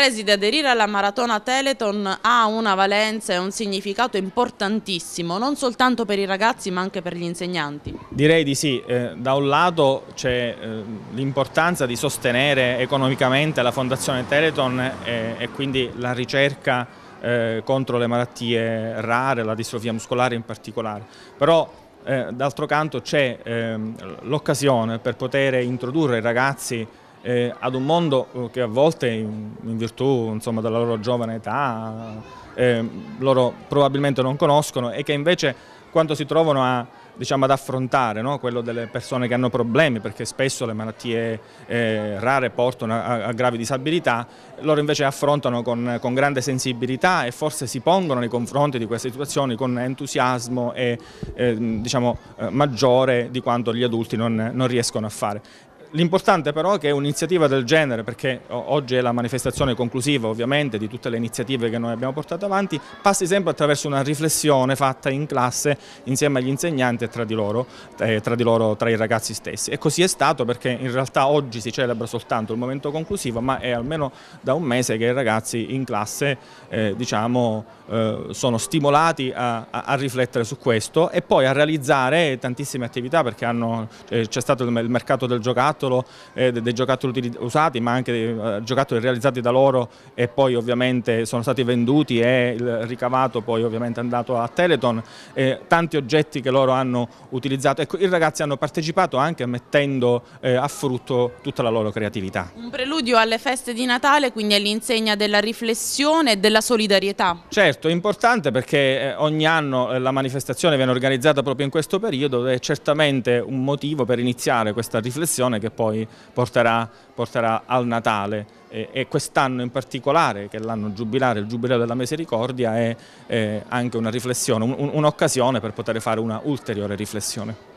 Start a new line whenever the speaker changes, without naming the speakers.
compresi di aderire alla maratona Teleton ha una valenza e un significato importantissimo, non soltanto per i ragazzi ma anche per gli insegnanti.
Direi di sì, eh, da un lato c'è eh, l'importanza di sostenere economicamente la Fondazione Teleton e, eh, e quindi la ricerca eh, contro le malattie rare, la distrofia muscolare in particolare, però eh, d'altro canto c'è ehm, l'occasione per poter introdurre i ragazzi eh, ad un mondo eh, che a volte, in, in virtù insomma, della loro giovane età, eh, loro probabilmente non conoscono e che invece quando si trovano a, diciamo, ad affrontare no? quello delle persone che hanno problemi, perché spesso le malattie eh, rare portano a, a, gravi disabilità, loro invece affrontano con, con, grande sensibilità e forse si pongono nei confronti di queste situazioni con entusiasmo e, eh, diciamo, eh, maggiore di quanto gli adulti non, non riescono a fare. L'importante però è che un'iniziativa del genere, perché oggi è la manifestazione conclusiva ovviamente di tutte le iniziative che noi abbiamo portato avanti, passi sempre attraverso una riflessione fatta in classe insieme agli insegnanti e tra di loro, eh, tra, di loro tra, i ragazzi stessi. E così è stato perché in realtà oggi si celebra soltanto il momento conclusivo, ma è almeno da un mese che i ragazzi in classe eh, diciamo, eh, sono stimolati a, a, a, riflettere su questo e poi a realizzare tantissime attività perché eh, c'è stato il mercato del giocattolo, giocattolo, eh, dei giocattoli usati ma anche dei eh, giocattoli realizzati da loro e poi ovviamente sono stati venduti e il ricavato poi ovviamente è andato a Teleton, eh, tanti oggetti che loro hanno utilizzato, ecco i ragazzi hanno partecipato anche mettendo eh, a frutto tutta la loro creatività.
Un preludio alle feste di Natale quindi all'insegna della riflessione e della solidarietà.
Certo, è importante perché eh, ogni anno eh, la manifestazione viene organizzata proprio in questo periodo ed è certamente un motivo per iniziare questa riflessione che che poi porterà, porterà al Natale e, e quest'anno in particolare, che è l'anno giubilare, il giubileo della misericordia, è, è anche una riflessione, un'occasione per poter fare una ulteriore riflessione.